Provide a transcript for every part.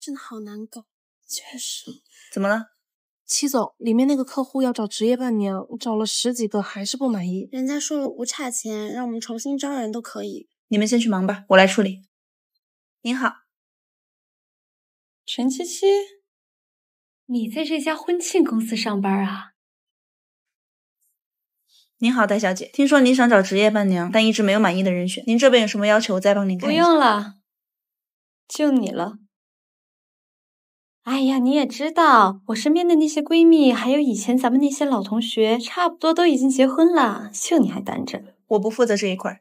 真的好难搞，确实。怎么了，齐总？里面那个客户要找职业伴娘，找了十几个还是不满意。人家说了不差钱，让我们重新招人都可以。你们先去忙吧，我来处理。您好，陈七七，你在这家婚庆公司上班啊？您好，戴小姐。听说您想找职业伴娘，但一直没有满意的人选。您这边有什么要求，我再帮您。不用了，就你了。哎呀，你也知道，我身边的那些闺蜜，还有以前咱们那些老同学，差不多都已经结婚了，就你还单着。我不负责这一块。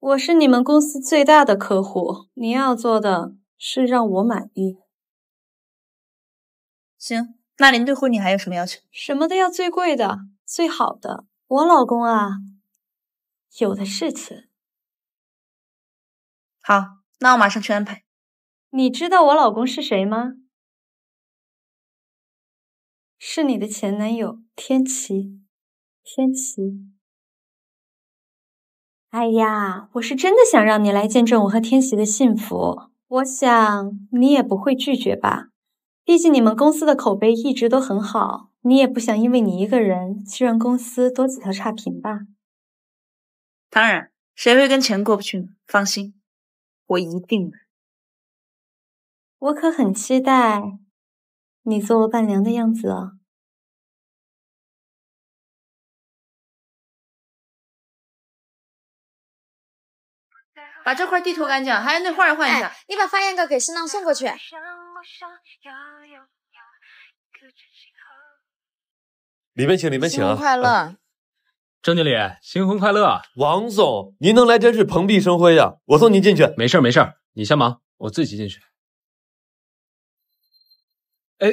我是你们公司最大的客户，您要做的是让我满意。行，那您对婚礼还有什么要求？什么都要最贵的，最好的。我老公啊，有的是钱。好，那我马上去安排。你知道我老公是谁吗？是你的前男友天琪，天琪。哎呀，我是真的想让你来见证我和天琪的幸福，我想你也不会拒绝吧？毕竟你们公司的口碑一直都很好，你也不想因为你一个人去让公司多几条差评吧？当然，谁会跟钱过不去呢？放心，我一定我可很期待你做我伴娘的样子哦。把这块地拖干净，还有那画也换一下。你把发言稿给新郎送过去。里面请，里面请啊！新婚快乐，郑经理，新婚快乐！王总，您能来真是蓬荜生辉呀！我送您进去。没事没事，你先忙，我自己进去。哎，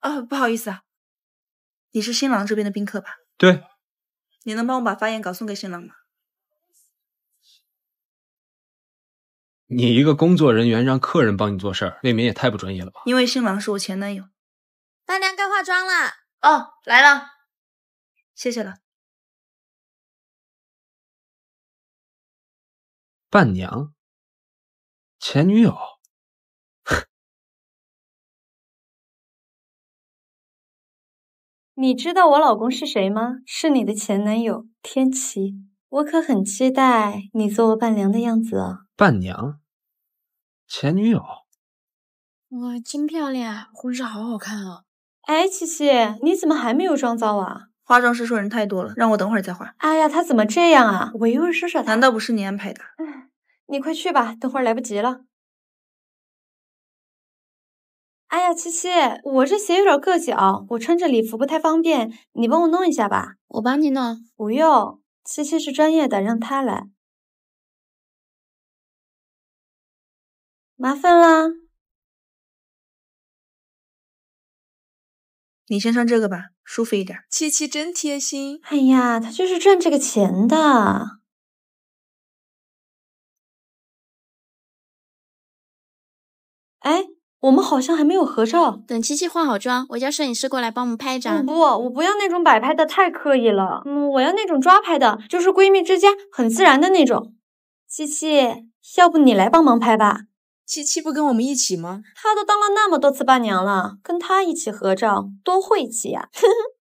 啊，不好意思啊，你是新郎这边的宾客吧？对，你能帮我把发言稿送给新郎吗？你一个工作人员让客人帮你做事儿，未免也太不专业了吧？因为新郎是我前男友，伴娘该化妆了。哦，来了，谢谢了。伴娘，前女友，你知道我老公是谁吗？是你的前男友天琪。我可很期待你做我伴娘的样子啊！伴娘。前女友，哇，真漂亮！婚纱好好看啊！哎，七七，你怎么还没有妆造啊？化妆师说人太多了，让我等会儿再化。哎呀，他怎么这样啊？我一会儿说说他。难道不是你安排的？哎，你快去吧，等会儿来不及了。哎呀，七七，我这鞋有点硌脚，我穿着礼服不太方便，你帮我弄一下吧。我帮你弄，不用。七七是专业的，让他来。麻烦啦。你先穿这个吧，舒服一点。七七真贴心。哎呀，她就是赚这个钱的。哎，我们好像还没有合照，等七七化好妆，我叫摄影师过来帮我们拍一张。不不，我不要那种摆拍的，太刻意了。嗯，我要那种抓拍的，就是闺蜜之间很自然的那种。七七，要不你来帮忙拍吧。七七不跟我们一起吗？他都当了那么多次伴娘了，跟他一起合照多晦气呀！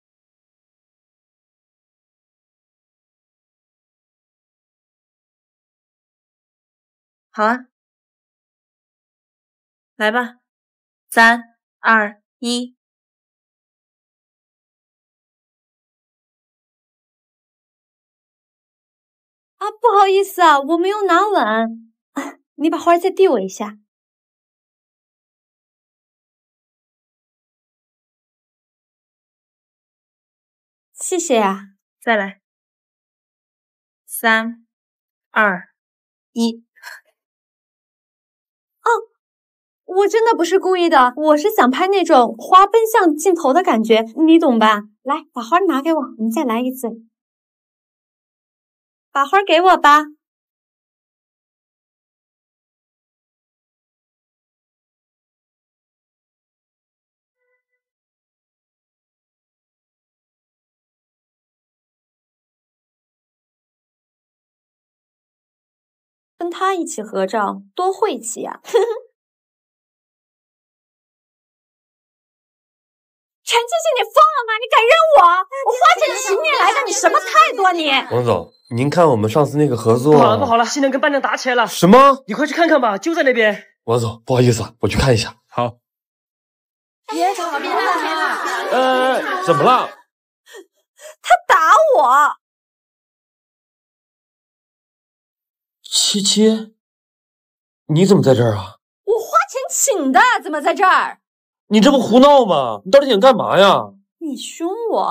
好啊，来吧，三二一！啊，不好意思啊，我没有拿稳。你把花再递我一下，谢谢啊！再来，三、二、一。哦，我真的不是故意的，我是想拍那种花奔向镜头的感觉，你懂吧？来，把花拿给我，我们再来一次，把花给我吧。他一起合照多晦气呀！陈静静，你疯了吗？你敢扔我？我花钱请你来的，你什么态度啊你？王总，您看我们上次那个合作……不好了不好了，新娘跟伴娘打起来了！什么？你快去看看吧，就在那边。王总，不好意思，我去看一下。好，别吵别吵别吵！呃，怎么了？他打我！七七，你怎么在这儿啊？我花钱请的，怎么在这儿？你这不胡闹吗？你到底想干嘛呀？你凶我，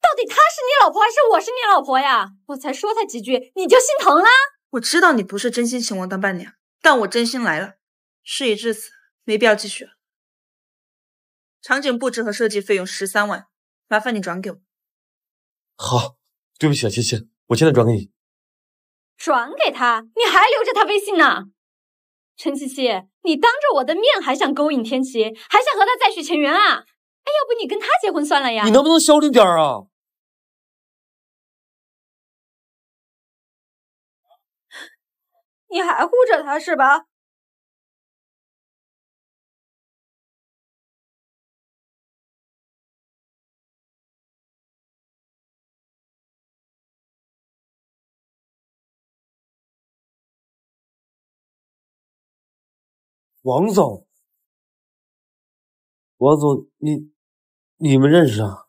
到底他是你老婆还是我是你老婆呀？我才说他几句，你就心疼了？我知道你不是真心请我当伴娘，但我真心来了。事已至此，没必要继续了。场景布置和设计费用十三万，麻烦你转给我。好，对不起啊，七七，我现在转给你。转给他，你还留着他微信呢，陈七七，你当着我的面还想勾引天琪，还想和他再续前缘啊？哎，要不你跟他结婚算了呀？你能不能消停点啊？你还护着他是吧？王总，王总，你你们认识啊？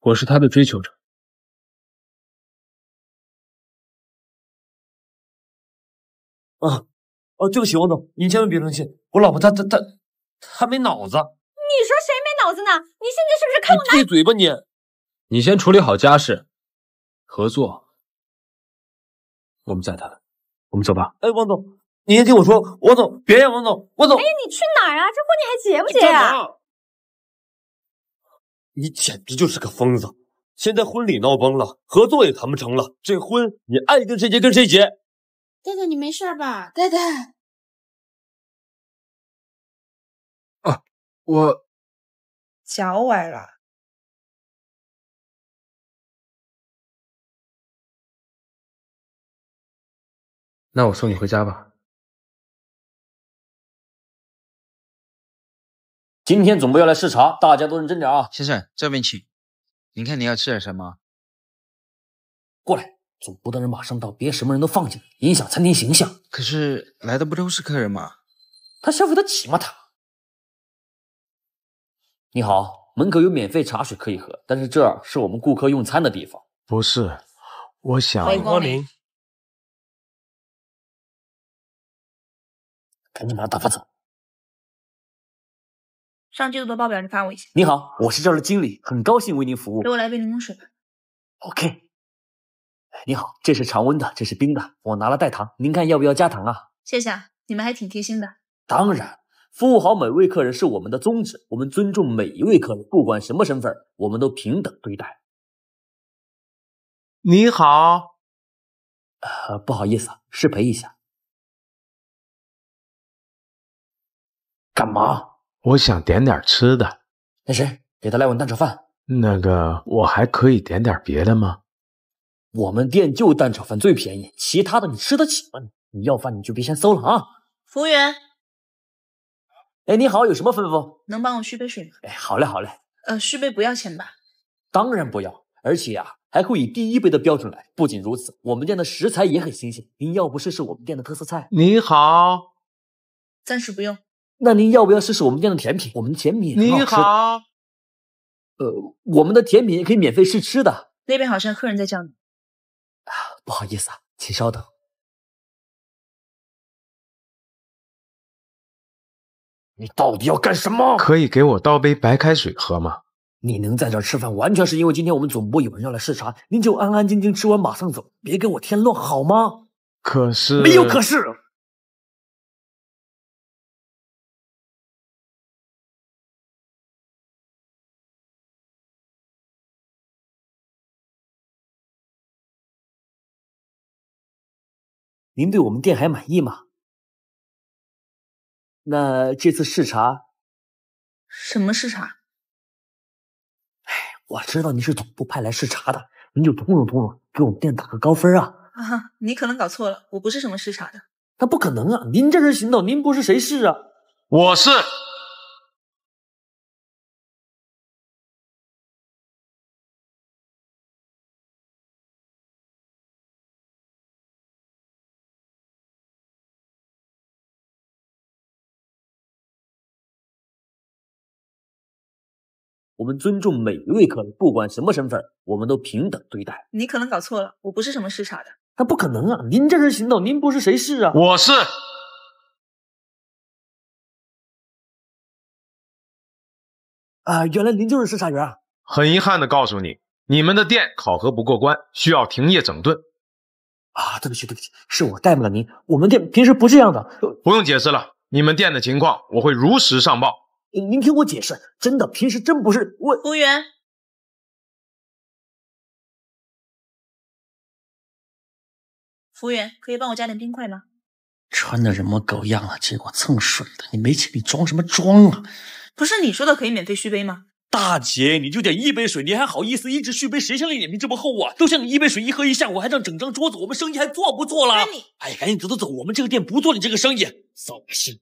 我是他的追求者。啊，哦，对不起，王总，您千万别生气，我老婆她她她她没脑子。你说谁没脑子呢？你现在是不是看我？闭嘴吧你！你先处理好家事，合作，我们再谈。我们走吧。哎，王总，你先听我说，王总，别呀，王总，王总，哎呀，你去哪儿啊？这婚你还结不结呀？你简直就是个疯子！现在婚礼闹崩了，合作也谈不成了，这婚你爱跟谁结跟谁结。戴戴，你没事吧？戴戴。啊，我脚崴了。那我送你回家吧。今天总部要来视察，大家都认真点啊，先生，这边请。您看您要吃点什么？过来，总部的人马上到，别什么人都放进来，影响餐厅形象。可是来的不都是客人吗？他消费得起吗？他。你好，门口有免费茶水可以喝，但是这儿是我们顾客用餐的地方。不是，我想欢迎光临。赶紧把他打发走。上季度的报表你发我一下。你好，我是这儿的经理，很高兴为您服务。给我来杯柠檬水吧。OK。你好，这是常温的，这是冰的。我拿了代糖，您看要不要加糖啊？谢谢，啊，你们还挺贴心的。当然，服务好每位客人是我们的宗旨。我们尊重每一位客人，不管什么身份，我们都平等对待。你好。呃，不好意思，失陪一下。干嘛？我想点点吃的。那谁，给他来碗蛋炒饭。那个，我还可以点点别的吗？我们店就蛋炒饭最便宜，其他的你吃得起吗？你要饭你就别先搜了啊！服务员，哎，你好，有什么吩咐？能帮我续杯水吗？哎，好嘞，好嘞。呃，续杯不要钱吧？当然不要，而且啊，还会以第一杯的标准来。不仅如此，我们店的食材也很新鲜。您要不试试我们店的特色菜？你好，暂时不用。那您要不要试试我们店的甜品？我们的甜品很好吃。你好，呃，我们的甜品可以免费试吃的。那边好像客人在叫你。啊，不好意思啊，请稍等。你到底要干什么？可以给我倒杯白开水喝吗？你能在这吃饭，完全是因为今天我们总部有人要来视察，您就安安静静吃完马上走，别给我添乱好吗？可是没有，可是。您对我们店还满意吗？那这次视察，什么视察？哎，我知道您是总部派来视察的，您就通融通融，给我们店打个高分啊！啊，你可能搞错了，我不是什么视察的。那不可能啊！您这人行道，您不是谁是啊？我是。我们尊重每一位客人，不管什么身份，我们都平等对待。你可能搞错了，我不是什么视察的。那不可能啊！您这是行道，您不是谁是啊？我是。啊，原来您就是视察员啊！很遗憾的告诉你，你们的店考核不过关，需要停业整顿。啊，对不起，对不起，是我怠慢了您。我们店平时不这样的。不用解释了，你们店的情况我会如实上报。您听我解释，真的，平时真不是我。服务员，服务员，可以帮我加点冰块吗？穿的人模狗样了，结果蹭水的，你没钱你装什么装啊？不是你说的可以免费续杯吗？大姐，你就点一杯水，你还好意思一直续杯？谁像你脸皮这么厚啊？都像你一杯水一喝一下午，还让整张桌子，我们生意还做不做了？哎，赶紧走走走，我们这个店不做你这个生意，扫把星！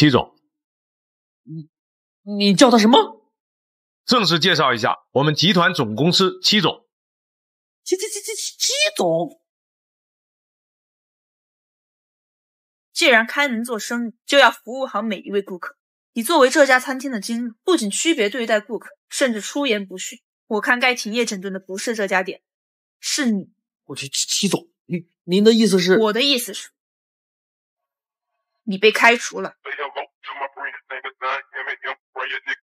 七总，你你叫他什么？正式介绍一下，我们集团总公司七总。七七七七七总。既然开门做生意，就要服务好每一位顾客。你作为这家餐厅的经理，不仅区别对待顾客，甚至出言不逊。我看该停业整顿的不是这家店，是你。我去，七七总，您您的意思是？我的意思是。你被开除了。